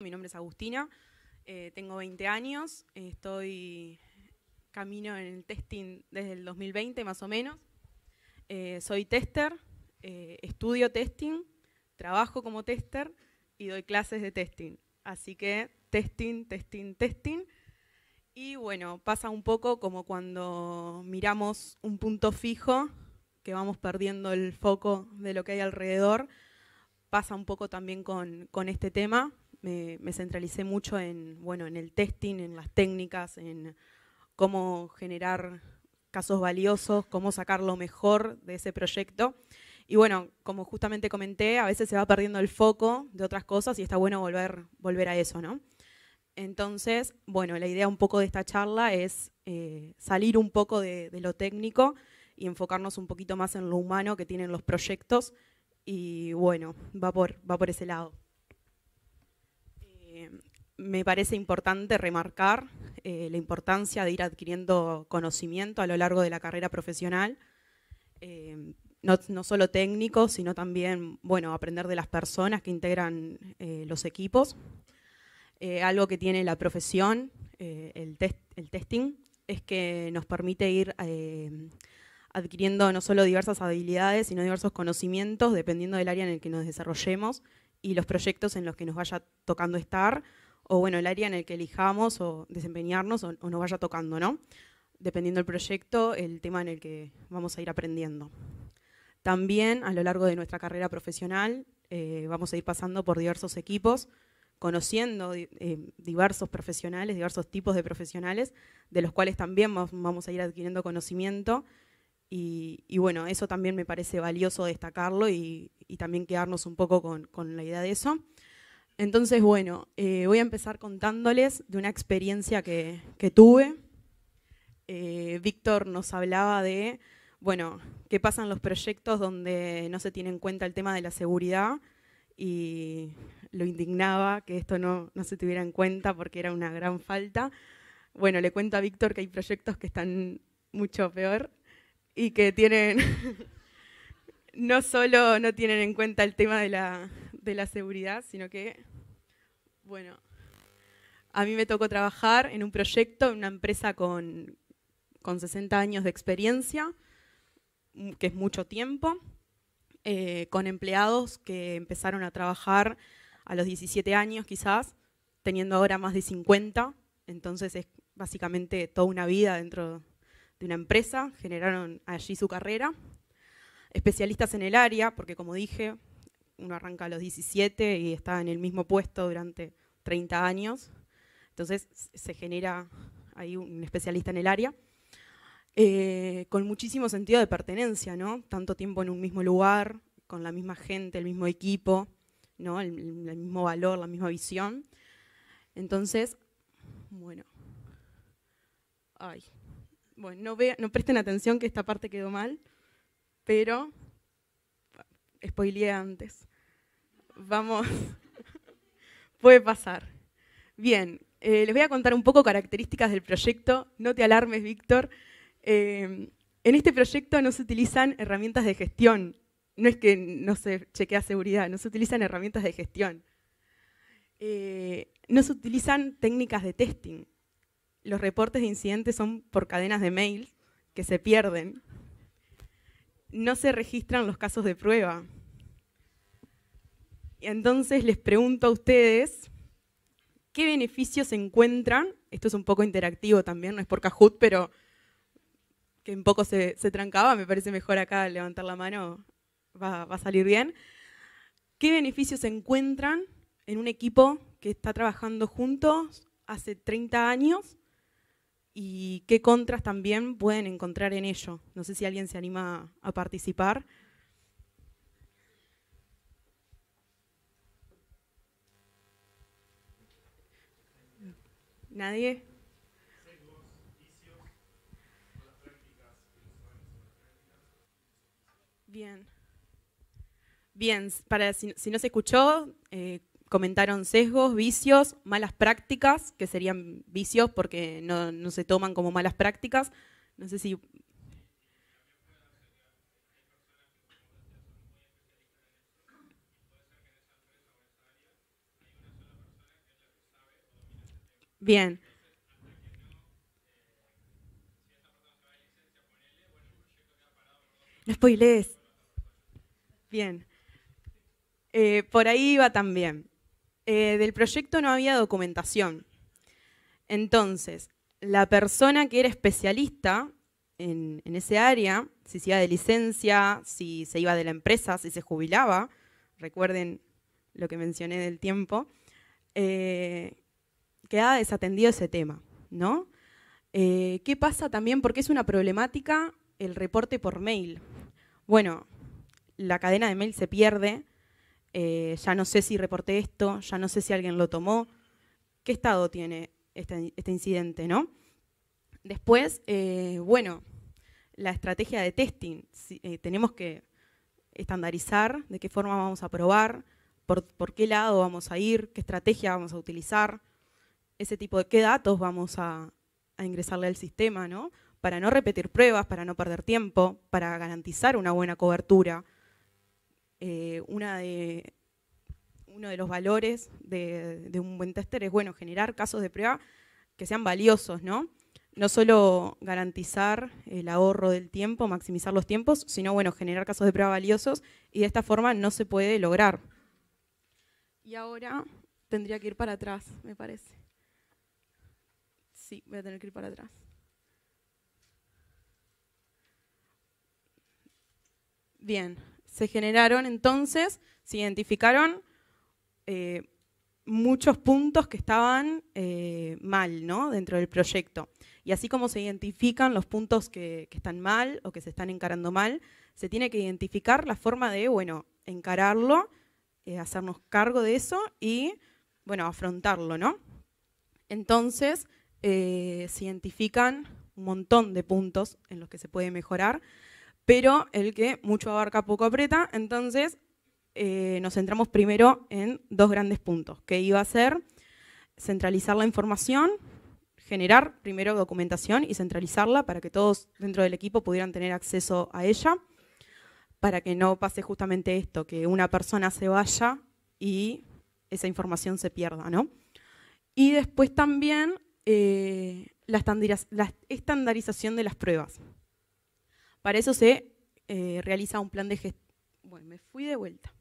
Mi nombre es Agustina, eh, tengo 20 años, estoy camino en el testing desde el 2020 más o menos. Eh, soy tester, eh, estudio testing, trabajo como tester y doy clases de testing. Así que testing, testing, testing. Y bueno, pasa un poco como cuando miramos un punto fijo, que vamos perdiendo el foco de lo que hay alrededor. Pasa un poco también con, con este tema, me, centralicé mucho en, bueno, en el testing, en las técnicas, en cómo generar casos valiosos, cómo sacar lo mejor de ese proyecto. Y bueno, como justamente comenté, a veces se va perdiendo el foco de otras cosas y está bueno volver, volver a eso, ¿no? Entonces, bueno, la idea un poco de esta charla es eh, salir un poco de, de, lo técnico y enfocarnos un poquito más en lo humano que tienen los proyectos. Y bueno, va por, va por ese lado me parece importante remarcar eh, la importancia de ir adquiriendo conocimiento a lo largo de la carrera profesional, eh, no, solo técnico, sino también bueno, aprender de las personas que integran eh, los equipos. algo que tiene la profesión, el, el, testing, es que nos permite ir adquiriendo no solo diversas habilidades, sino diversos conocimientos, dependiendo del área en el que nos desarrollemos y los proyectos en los que nos vaya tocando estar o bueno, el área en el que elijamos o desempeñarnos o, nos vaya tocando, ¿no? Dependiendo del proyecto, el tema en el que vamos a ir aprendiendo. También a lo largo de nuestra carrera profesional eh, vamos a ir pasando por diversos equipos, conociendo eh, diversos profesionales, diversos tipos de profesionales, de los cuales también vamos a ir adquiriendo conocimiento. Y, bueno, eso también me parece valioso destacarlo y, también quedarnos un poco con la idea de eso. Entonces, bueno, eh, voy a empezar contándoles de una experiencia que, tuve. Eh, Víctor nos hablaba de, bueno, qué pasan los proyectos donde no se tiene en cuenta el tema de la seguridad y lo indignaba que esto no, no se tuviera en cuenta porque era una gran falta. Bueno, le cuento a Víctor que hay proyectos que están mucho peor y que tienen, no solo no tienen en cuenta el tema de la de la seguridad, sino que, bueno, a mí me tocó trabajar en un proyecto, en una empresa con, 60 años de experiencia, mm, que es mucho tiempo, eh, con empleados que empezaron a trabajar a los 17 años quizás, teniendo ahora más de 50, entonces es básicamente toda una vida dentro de una empresa, generaron allí su carrera. Especialistas en el área, porque como dije, uno arranca a los 17 y está en el mismo puesto durante 30 años. Entonces se genera ahí un especialista en el área. Eh, con muchísimo sentido de pertenencia, ¿no? Tanto tiempo en un mismo lugar, con la misma gente, el mismo equipo, ¿no? El, mismo valor, la misma visión. Entonces, bueno. Ay. Bueno, no, no presten atención que esta parte quedó mal, pero Spoilé antes. Vamos, puede pasar. Bien, eh, les voy a contar un poco características del proyecto. No te alarmes, Víctor. Em, en este proyecto no se utilizan herramientas de gestión. No es que no se chequea seguridad, no se utilizan herramientas de gestión. Eh, no se utilizan técnicas de testing. Los reportes de incidentes son por cadenas de mail que se pierden no se registran los casos de prueba. Y entonces les pregunto a ustedes, ¿qué beneficios encuentran? Esto es un poco interactivo también, no es por Kahoot, pero que un poco se, trancaba, me parece mejor acá levantar la mano, va, va a salir bien. ¿Qué beneficios encuentran en un equipo que está trabajando juntos hace 30 años y qué contras también pueden encontrar en ello. No sé si alguien se anima a participar. ¿Nadie? Bien. Bien, para si, no se escuchó, eh, comentaron sesgos, vicios, malas prácticas, que serían vicios porque no, se toman como malas prácticas. No sé si Bien. No spoilees. Bien. Eh, por ahí va también. Eh, del proyecto no había documentación. Entonces, la persona que era especialista en, ese área, si se iba de licencia, si se iba de la empresa, si se jubilaba, recuerden lo que mencioné del tiempo, queda eh, quedaba desatendido ese tema, ¿no? Eh, ¿Qué pasa también? Porque es una problemática el reporte por mail. Bueno, la cadena de mail se pierde, eh, ya no sé si reporté esto, ya no sé si alguien lo tomó, qué estado tiene este, este incidente, ¿no? Después, eh, bueno, la estrategia de testing, eh, tenemos que estandarizar de qué forma vamos a probar, por, qué lado vamos a ir, qué estrategia vamos a utilizar, ese tipo de qué datos vamos a, a ingresarle al sistema, ¿no? Para no repetir pruebas, para no perder tiempo, para garantizar una buena cobertura, eh, una de, uno de los valores de, de, un buen tester es bueno generar casos de prueba que sean valiosos, ¿no? No solo garantizar el ahorro del tiempo, maximizar los tiempos, sino bueno, generar casos de prueba valiosos y de esta forma no se puede lograr. Y ahora tendría que ir para atrás, me parece. Sí, voy a tener que ir para atrás. Bien, se generaron entonces, se identificaron eh, muchos puntos que estaban eh, mal dentro del proyecto. Y así como se identifican los puntos que, están mal o que se están encarando mal, se tiene que identificar la forma de, bueno, encararlo, eh, hacernos cargo de eso y, bueno, afrontarlo, ¿no? Entonces, se identifican un montón de puntos en los que se puede mejorar pero el que mucho abarca poco aprieta, entonces eh, nos centramos primero en dos grandes puntos, que iba a ser centralizar la información, generar primero documentación y centralizarla para que todos dentro del equipo pudieran tener acceso a ella, para que no pase justamente esto, que una persona se vaya y esa información se pierda, ¿no? Y después también eh, la estandarización de las pruebas. Para eso se eh, realiza un plan de gestión. me fui de vuelta.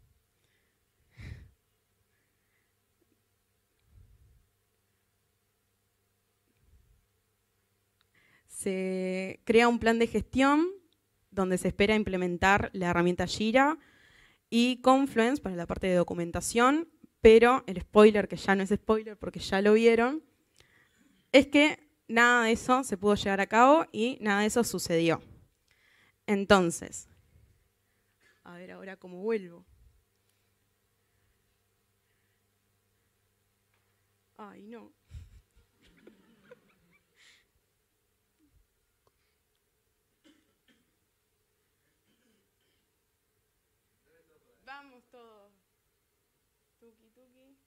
Se crea un plan de gestión donde se espera implementar la herramienta Jira y Confluence para la parte de documentación, pero el spoiler, que ya no es spoiler porque ya lo vieron, es que nada de eso se pudo llevar a cabo y nada de eso sucedió. Entonces, a ver ahora cómo vuelvo. Ay, no. Vamos todos. Tuki, tuki.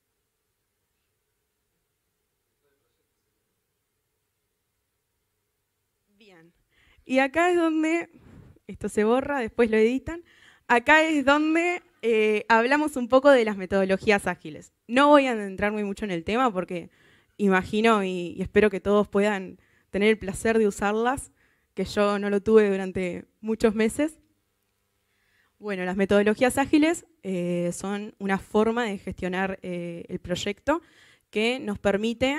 Bien. Y acá es donde esto se borra, después lo editan. Acá es donde eh, hablamos un poco de las metodologías ágiles. No voy a muy mucho en el tema porque imagino y, espero que todos puedan tener el placer de usarlas, que yo no lo tuve durante muchos meses. Bueno, las metodologías ágiles eh, son una forma de gestionar eh, el proyecto que nos permite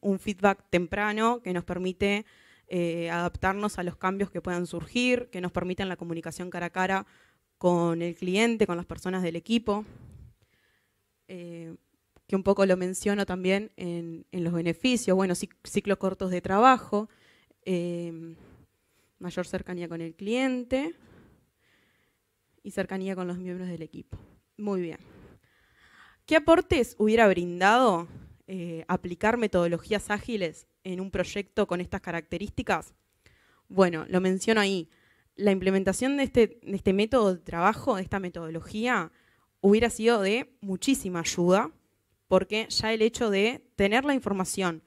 un feedback temprano, que nos permite eh, adaptarnos a los cambios que puedan surgir, que nos permitan la comunicación cara a cara con el cliente, con las personas del equipo, eh, que un poco lo menciono también en, los beneficios, bueno, ciclos cortos de trabajo, eh, mayor cercanía con el cliente y cercanía con los miembros del equipo. Muy bien. ¿Qué aportes hubiera brindado eh, aplicar metodologías ágiles en un proyecto con estas características? Bueno, lo menciono ahí. La implementación de este, de este método de trabajo, de esta metodología, hubiera sido de muchísima ayuda, porque ya el hecho de tener la información,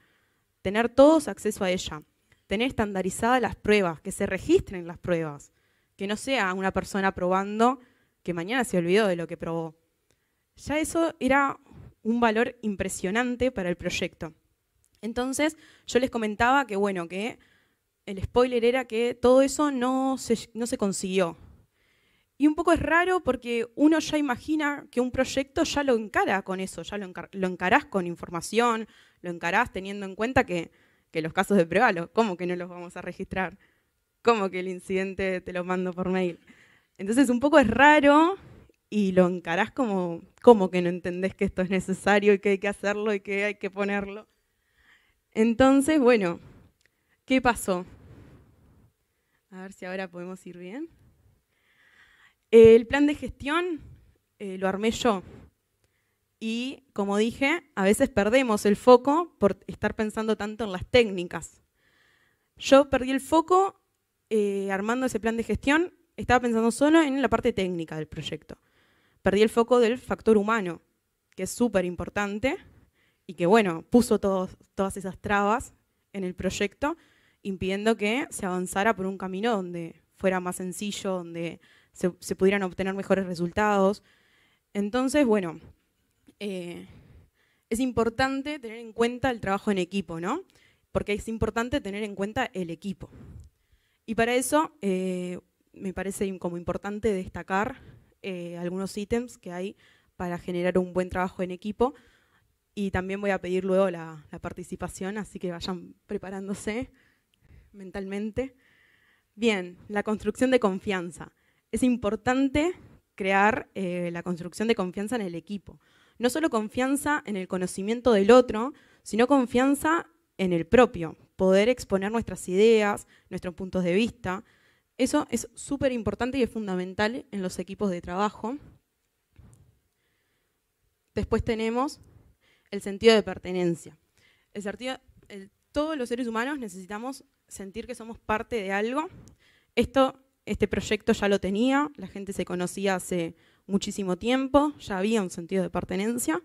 tener todos acceso a ella, tener estandarizadas las pruebas, que se registren las pruebas, que no sea una persona probando que mañana se olvidó de lo que probó. Ya eso era un valor impresionante para el proyecto. Entonces, yo les comentaba que, bueno, que el spoiler era que todo eso no se, no se consiguió. Y un poco es raro porque uno ya imagina que un proyecto ya lo encara con eso, ya lo, lo encarás con información, lo encarás teniendo en cuenta que, que los casos de prueba, ¿cómo que no los vamos a registrar? ¿Cómo que el incidente te lo mando por mail? Entonces un poco es raro y lo encarás como, como que no entendés que esto es necesario y que hay que hacerlo y que hay que ponerlo. Entonces, bueno, ¿qué pasó? A ver si ahora podemos ir bien. El plan de gestión eh, lo armé yo. Y como dije, a veces perdemos el foco por estar pensando tanto en las técnicas. Yo perdí el foco eh, armando ese plan de gestión, estaba pensando solo en la parte técnica del proyecto perdí el foco del factor humano, que es súper importante y que, bueno, puso todas esas trabas en el proyecto, impidiendo que se avanzara por un camino donde fuera más sencillo, donde se, pudieran obtener mejores resultados. Entonces, bueno, eh, es importante tener en cuenta el trabajo en equipo, ¿no? Porque es importante tener en cuenta el equipo. Y para eso eh, me parece como importante destacar eh, algunos ítems que hay para generar un buen trabajo en equipo. Y también voy a pedir luego la, participación, así que vayan preparándose mentalmente. Bien, la construcción de confianza. Es importante crear eh, la construcción de confianza en el equipo. No solo confianza en el conocimiento del otro, sino confianza en el propio. Poder exponer nuestras ideas, nuestros puntos de vista, eso es súper importante y es fundamental en los equipos de trabajo. Después tenemos el sentido de pertenencia. todos los seres humanos necesitamos sentir que somos parte de algo. Esto, este proyecto ya lo tenía, la gente se conocía hace muchísimo tiempo, ya había un sentido de pertenencia.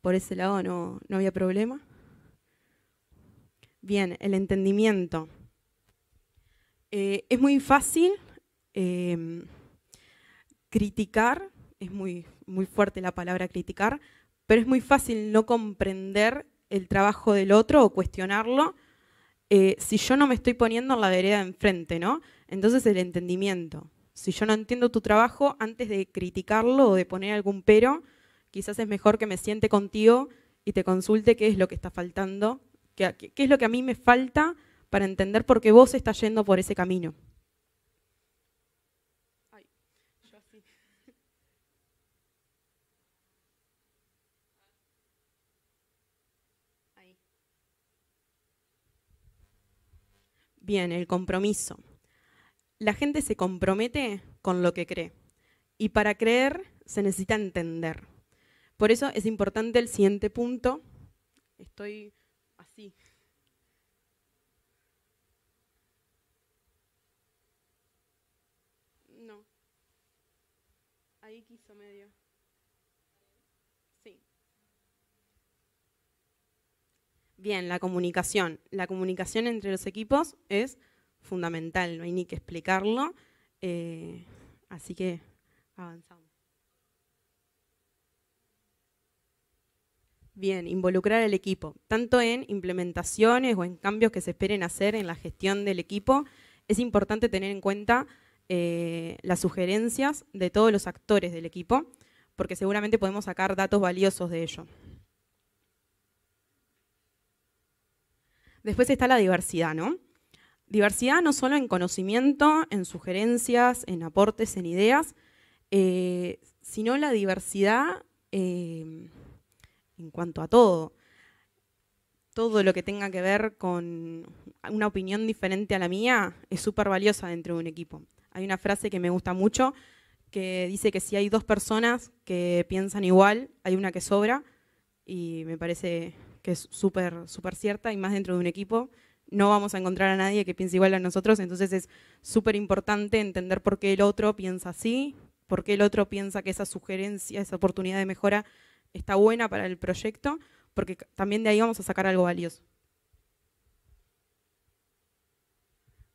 Por ese lado no, no había problema. Bien, el entendimiento. Eh, es muy fácil em, criticar, es muy, muy fuerte la palabra criticar, pero es muy fácil no comprender el trabajo del otro o cuestionarlo eh, si yo no me estoy poniendo en la vereda enfrente, ¿no? Entonces el entendimiento. Si yo no entiendo tu trabajo, antes de criticarlo o de poner algún pero, quizás es mejor que me siente contigo y te consulte qué es lo que está faltando, qué es lo que a mí me falta para entender por qué vos estás yendo por ese camino. Bien, el compromiso. La gente se compromete con lo que cree. Y para creer se necesita entender. Por eso es importante el siguiente punto. Estoy así. medio. Sí. Bien, la comunicación. La comunicación entre los equipos es fundamental, no hay ni que explicarlo. Eh, así que avanzamos. Bien, involucrar al equipo, tanto en implementaciones o en cambios que se esperen hacer en la gestión del equipo, es importante tener en cuenta eh, las sugerencias de todos los actores del equipo, porque seguramente podemos sacar datos valiosos de ello. Después está la diversidad, ¿no? Diversidad no solo en conocimiento, en sugerencias, en aportes, en ideas, eh, sino la diversidad eh, en cuanto a todo. Todo lo que tenga que ver con una opinión diferente a la mía es súper valiosa dentro de un equipo. Hay una frase que me gusta mucho que dice que si hay dos personas que piensan igual, hay una que sobra y me parece que es súper súper cierta y más dentro de un equipo no vamos a encontrar a nadie que piense igual a nosotros, entonces es súper importante entender por qué el otro piensa así, por qué el otro piensa que esa sugerencia, esa oportunidad de mejora está buena para el proyecto, porque también de ahí vamos a sacar algo valioso.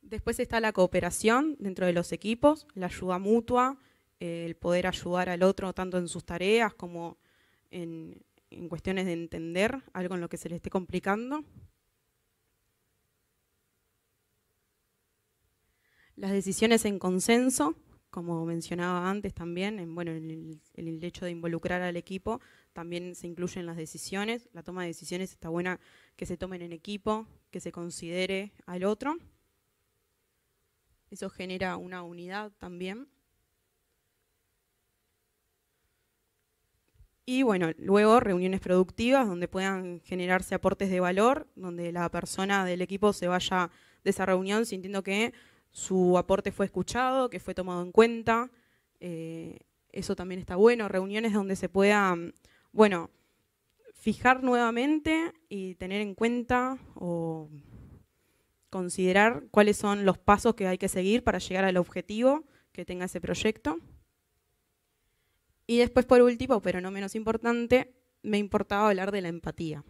Después está la cooperación dentro de los equipos, la ayuda mutua, eh, el poder ayudar al otro tanto en sus tareas como en, cuestiones de entender algo en lo que se le esté complicando. Las decisiones en consenso, como mencionaba antes también, en, bueno, el, el, hecho de involucrar al equipo, también se incluyen las decisiones. La toma de decisiones está buena que se tomen en equipo, que se considere al otro. Eso genera una unidad también. Y bueno, luego reuniones productivas donde puedan generarse aportes de valor, donde la persona del equipo se vaya de esa reunión sintiendo que su aporte fue escuchado, que fue tomado en cuenta. Eh, eso también está bueno. Reuniones donde se pueda, bueno, fijar nuevamente y tener en cuenta o considerar cuáles son los pasos que hay que seguir para llegar al objetivo que tenga ese proyecto. Y después, por último, pero no menos importante, me importaba hablar de la empatía.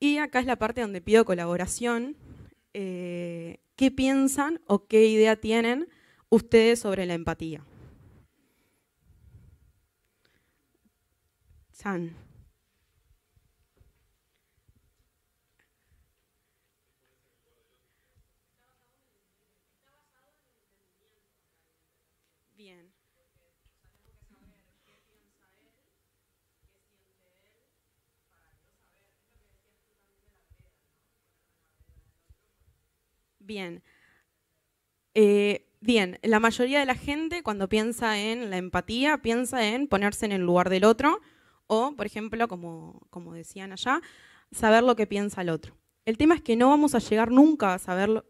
Y acá es la parte donde pido colaboración. Eh, ¿Qué piensan o qué idea tienen ustedes sobre la empatía? San. Bien. Eh, bien, la mayoría de la gente cuando piensa en la empatía, piensa en ponerse en el lugar del otro o, por ejemplo, como, como decían allá, saber lo que piensa el otro. El tema es que no vamos a llegar nunca a saber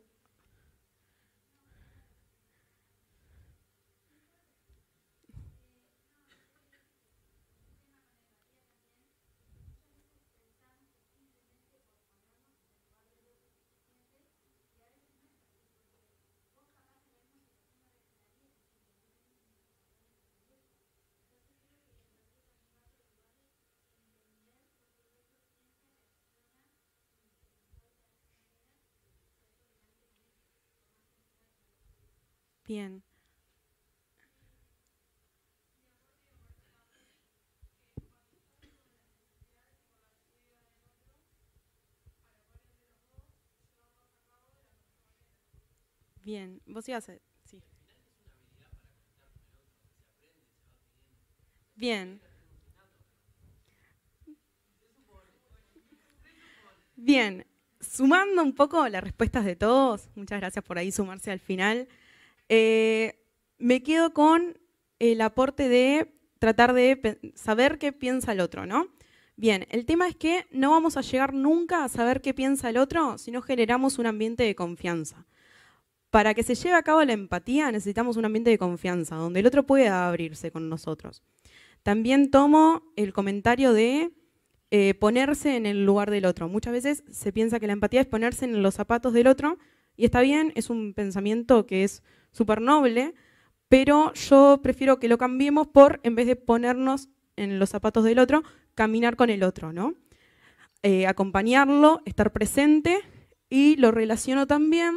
bien. Bien, vos Sí. Bien. Bien, sumando un poco las respuestas de todos, muchas gracias por ahí sumarse al final. Eh, me quedo con el aporte de tratar de saber qué piensa el otro, ¿no? Bien, el tema es que no vamos a llegar nunca a saber qué piensa el otro si no generamos un ambiente de confianza. Para que se lleve a cabo la empatía necesitamos un ambiente de confianza, donde el otro pueda abrirse con nosotros. También tomo el comentario de eh, ponerse en el lugar del otro. Muchas veces se piensa que la empatía es ponerse en los zapatos del otro y está bien, es un pensamiento que es súper noble, pero yo prefiero que lo cambiemos por, en vez de ponernos en los zapatos del otro, caminar con el otro, ¿no? Eh, acompañarlo, estar presente y lo relaciono también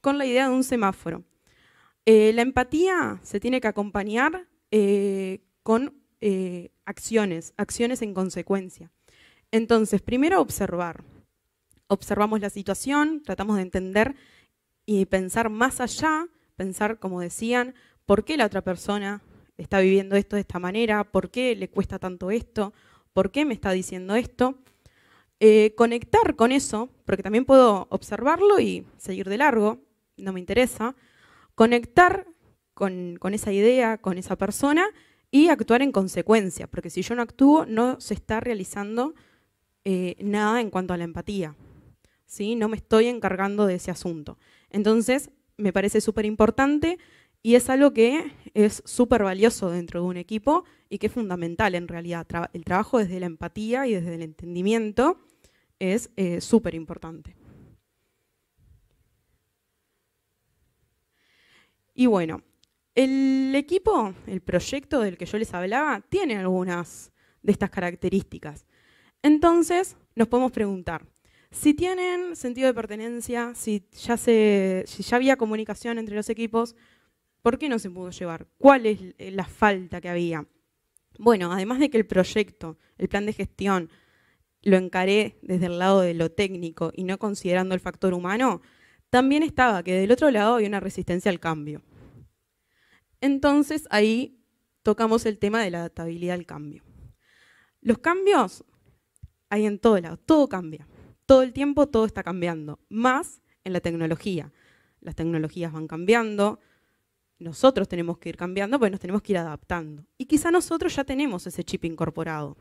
con la idea de un semáforo. Eh, la empatía se tiene que acompañar eh, con acciones, acciones en consecuencia. Entonces, primero observar, observamos la situación, tratamos de entender y pensar más allá, pensar, como decían, por qué la otra persona está viviendo esto de esta manera, por qué le cuesta tanto esto, por qué me está diciendo esto. Eh, conectar con eso, porque también puedo observarlo y seguir de largo, no me interesa. Conectar con, esa idea, con esa persona y actuar en consecuencia, porque si yo no actúo no se está realizando eh, nada en cuanto a la empatía. No me estoy encargando de ese asunto. Entonces, me parece súper importante y es algo que es súper valioso dentro de un equipo y que es fundamental en realidad. el trabajo desde la empatía y desde el entendimiento es eh, súper importante. Y bueno, el equipo, el proyecto del que yo les hablaba, tiene algunas de estas características. Entonces, nos podemos preguntar, si tienen sentido de pertenencia, si ya, había comunicación entre los equipos, ¿por qué no se pudo llevar? ¿Cuál es eh, la falta que había? Bueno, además de que el proyecto, el plan de gestión, lo encaré desde el lado de lo técnico y no considerando el factor humano, también estaba que del otro lado había una resistencia al cambio. Entonces ahí tocamos el tema de la adaptabilidad al cambio. Los cambios hay en todo lado, todo cambia todo el tiempo todo está cambiando, más en la tecnología. Las tecnologías van cambiando, nosotros tenemos que ir cambiando, pues nos tenemos que ir adaptando. Y quizá nosotros ya tenemos ese chip incorporado.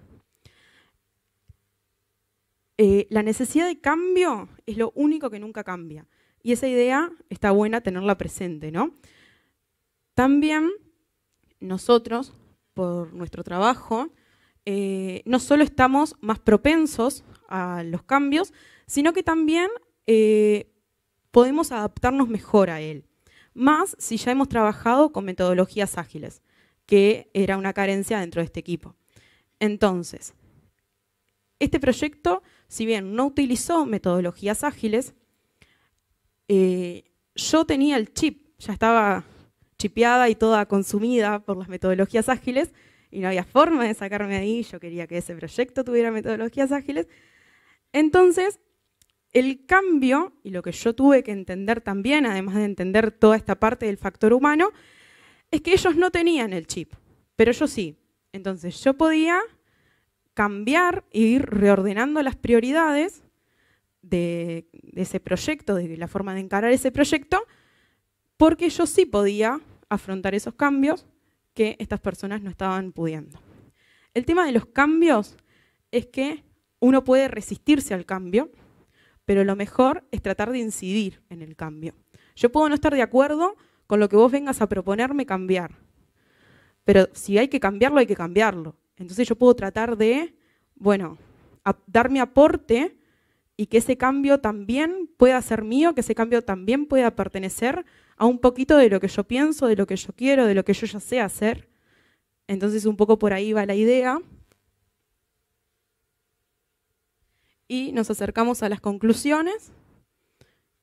Eh, la necesidad de cambio es lo único que nunca cambia. Y esa idea está buena tenerla presente, ¿no? También nosotros, por nuestro trabajo, eh, no solo estamos más propensos a los cambios, sino que también eh, podemos adaptarnos mejor a él. Más si ya hemos trabajado con metodologías ágiles, que era una carencia dentro de este equipo. Entonces, este proyecto, si bien no utilizó metodologías ágiles, eh, yo tenía el chip, ya estaba chipeada y toda consumida por las metodologías ágiles, y no había forma de sacarme de ahí, yo quería que ese proyecto tuviera metodologías ágiles, entonces, el cambio, y lo que yo tuve que entender también, además de entender toda esta parte del factor humano, es que ellos no tenían el chip, pero yo sí. Entonces yo podía cambiar e ir reordenando las prioridades de, ese proyecto, de la forma de encarar ese proyecto, porque yo sí podía afrontar esos cambios que estas personas no estaban pudiendo. El tema de los cambios es que uno puede resistirse al cambio, pero lo mejor es tratar de incidir en el cambio. Yo puedo no estar de acuerdo con lo que vos vengas a proponerme cambiar, pero si hay que cambiarlo, hay que cambiarlo. Entonces yo puedo tratar de, bueno, dar mi aporte y que ese cambio también pueda ser mío, que ese cambio también pueda pertenecer a un poquito de lo que yo pienso, de lo que yo quiero, de lo que yo ya sé hacer. Entonces un poco por ahí va la idea y nos acercamos a las conclusiones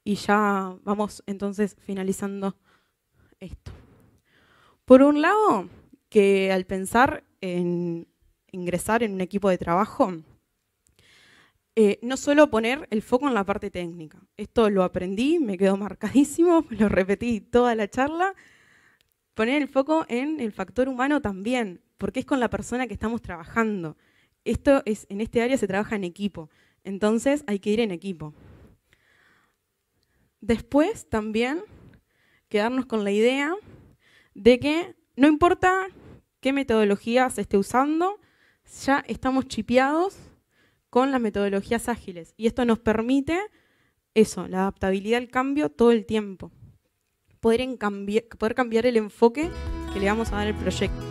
y ya vamos entonces finalizando esto. Por un lado, que al pensar en ingresar en un equipo de trabajo, eh, no solo poner el foco en la parte técnica. Esto lo aprendí, me quedó marcadísimo, lo repetí toda la charla. Poner el foco en el factor humano también, porque es con la persona que estamos trabajando. Esto es, en este área se trabaja en equipo. Entonces hay que ir en equipo. Después también quedarnos con la idea de que no importa qué metodología se esté usando, ya estamos chipeados con las metodologías ágiles. Y esto nos permite eso, la adaptabilidad al cambio todo el tiempo. Poder, poder cambiar el enfoque que le vamos a dar al proyecto.